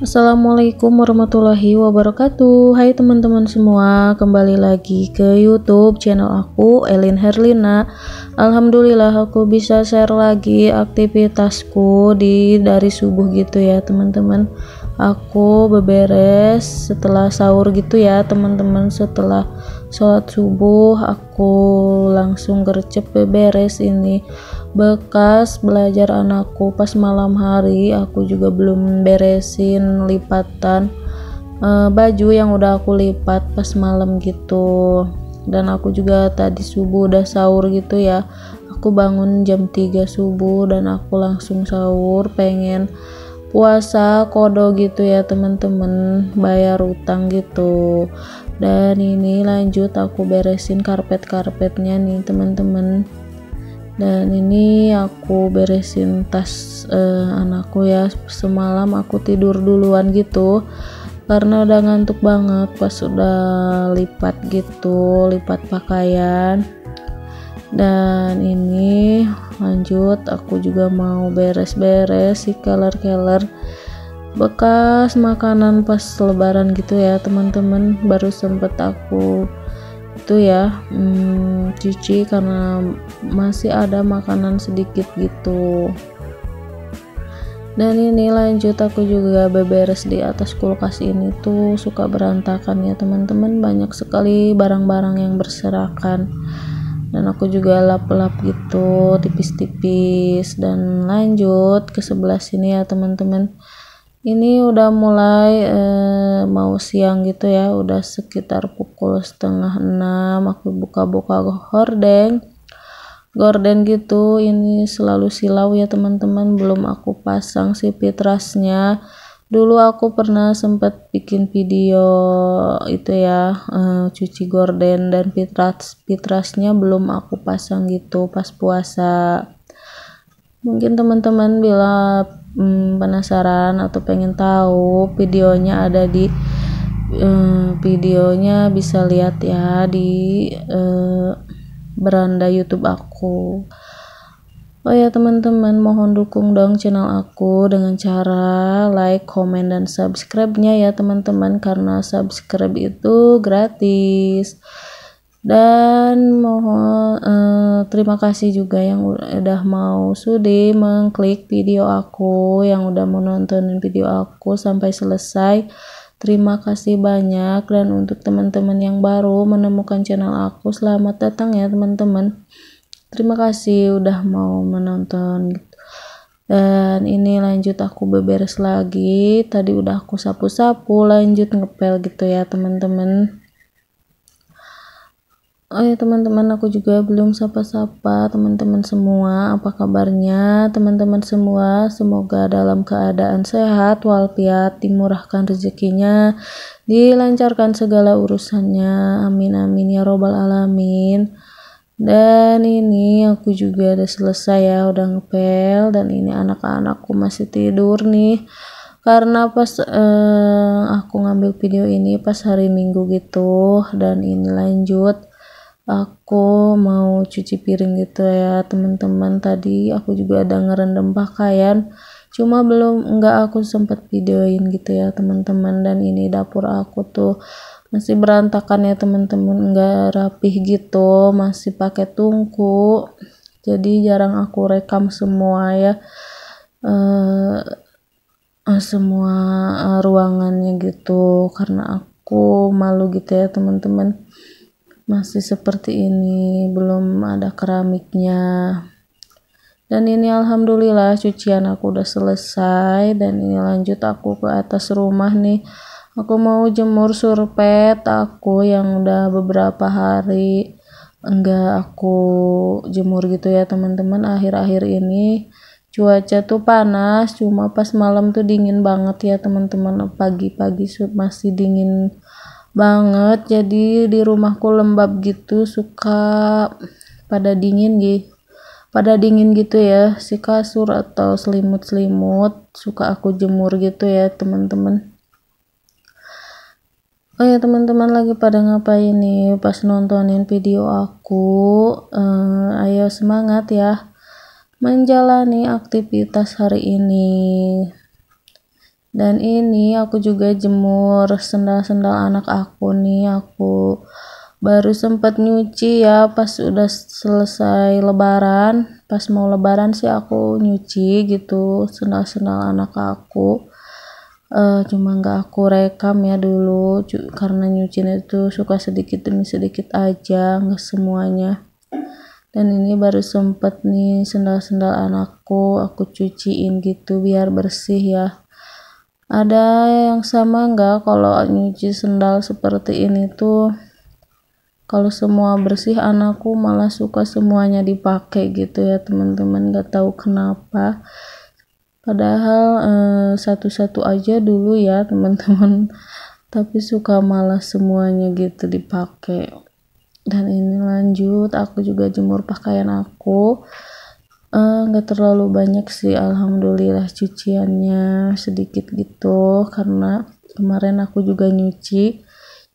Assalamualaikum warahmatullahi wabarakatuh Hai teman-teman semua Kembali lagi ke youtube channel aku Elin Herlina Alhamdulillah aku bisa share lagi aktivitasku di dari subuh gitu ya teman-teman Aku beberes setelah sahur gitu ya teman-teman Setelah sholat subuh aku langsung gercep beberes ini bekas belajar anakku pas malam hari aku juga belum beresin lipatan uh, baju yang udah aku lipat pas malam gitu dan aku juga tadi subuh udah sahur gitu ya aku bangun jam 3 subuh dan aku langsung sahur pengen puasa kodo gitu ya temen-temen bayar utang gitu dan ini lanjut aku beresin karpet-karpetnya nih temen-temen dan ini aku beresin tas uh, anakku ya semalam aku tidur duluan gitu karena udah ngantuk banget pas udah lipat gitu lipat pakaian dan ini lanjut aku juga mau beres-beres si keler-keler bekas makanan pas lebaran gitu ya teman-teman baru sempet aku itu ya hmm, cuci karena masih ada makanan sedikit gitu dan ini lanjut aku juga beberes di atas kulkas ini tuh suka berantakan ya teman-teman banyak sekali barang-barang yang berserakan dan aku juga lap-lap gitu tipis-tipis dan lanjut ke sebelah sini ya teman-teman ini udah mulai eh, mau siang gitu ya udah sekitar pukul setengah enam aku buka-buka gorden gorden gitu ini selalu silau ya teman-teman belum aku pasang si pitrasnya dulu aku pernah sempat bikin video itu ya uh, cuci gorden dan pitras pitrasnya belum aku pasang gitu pas puasa mungkin teman-teman bila hmm, penasaran atau pengen tahu videonya ada di hmm, videonya bisa lihat ya di uh, beranda YouTube aku Oh ya teman-teman, mohon dukung dong channel aku dengan cara like, komen, dan subscribe-nya ya teman-teman. Karena subscribe itu gratis. Dan mohon eh, terima kasih juga yang udah mau sudi mengklik video aku, yang udah menontonin video aku sampai selesai. Terima kasih banyak dan untuk teman-teman yang baru menemukan channel aku, selamat datang ya teman-teman terima kasih udah mau menonton gitu dan ini lanjut aku beberes lagi tadi udah aku sapu-sapu lanjut ngepel gitu ya teman-teman oh ya teman-teman aku juga belum sapa-sapa teman-teman semua apa kabarnya teman-teman semua semoga dalam keadaan sehat walpiat dimurahkan rezekinya dilancarkan segala urusannya amin amin ya robbal alamin dan ini aku juga udah selesai ya udah ngepel dan ini anak-anakku masih tidur nih karena pas eh, aku ngambil video ini pas hari minggu gitu dan ini lanjut aku mau cuci piring gitu ya teman-teman tadi aku juga ada ngerendam pakaian cuma belum nggak aku sempet videoin gitu ya teman-teman dan ini dapur aku tuh masih berantakan ya teman-teman nggak rapih gitu masih pakai tungku jadi jarang aku rekam semua ya uh, semua eh, ruangannya gitu karena aku malu gitu ya teman-teman masih seperti ini belum ada keramiknya dan ini alhamdulillah cucian aku udah selesai dan ini lanjut aku ke atas rumah nih aku mau jemur surpet aku yang udah beberapa hari enggak aku jemur gitu ya teman-teman akhir-akhir ini cuaca tuh panas cuma pas malam tuh dingin banget ya teman-teman pagi-pagi masih dingin banget jadi di rumahku lembab gitu suka pada dingin gitu pada dingin gitu ya si kasur atau selimut-selimut suka aku jemur gitu ya teman-teman Oh ya teman-teman lagi pada ngapain nih pas nontonin video aku eh, ayo semangat ya menjalani aktivitas hari ini dan ini aku juga jemur sendal-sendal anak aku nih aku baru sempat nyuci ya pas udah selesai lebaran pas mau lebaran sih aku nyuci gitu sendal-sendal anak aku uh, cuma nggak aku rekam ya dulu karena nyuci itu suka sedikit demi sedikit aja nggak semuanya dan ini baru sempet nih sendal-sendal anakku aku cuciin gitu biar bersih ya ada yang sama nggak kalau nyuci sendal seperti ini tuh kalau semua bersih anakku malah suka semuanya dipakai gitu ya teman-teman gak tahu kenapa padahal satu eh, satu-satu aja dulu ya teman-teman tapi suka malah semuanya gitu dipakai dan ini lanjut aku juga jemur pakaian aku eh, nggak uh, terlalu banyak sih alhamdulillah cuciannya sedikit gitu karena kemarin aku juga nyuci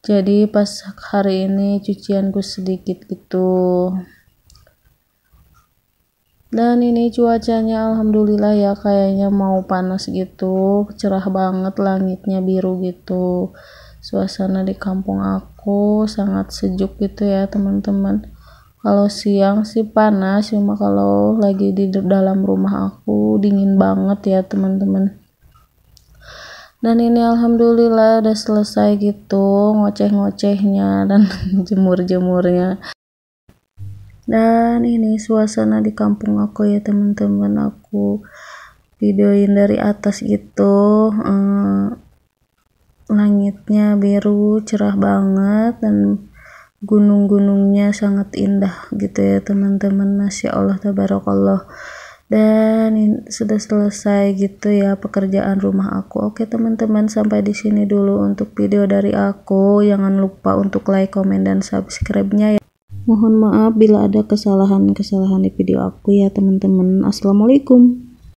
jadi pas hari ini cucianku sedikit gitu dan ini cuacanya alhamdulillah ya kayaknya mau panas gitu cerah banget langitnya biru gitu suasana di kampung aku sangat sejuk gitu ya teman-teman kalau siang sih panas cuma kalau lagi di dalam rumah aku dingin banget ya teman-teman dan ini alhamdulillah udah selesai gitu ngoceh-ngocehnya dan jemur-jemurnya dan ini suasana di kampung aku ya teman-teman aku videoin dari atas itu eh, langitnya biru cerah banget dan gunung-gunungnya sangat indah gitu ya teman-teman masya Allah tabarakallah dan sudah selesai gitu ya pekerjaan rumah aku oke teman-teman sampai di sini dulu untuk video dari aku jangan lupa untuk like comment dan subscribe nya ya mohon maaf bila ada kesalahan-kesalahan di video aku ya teman-teman assalamualaikum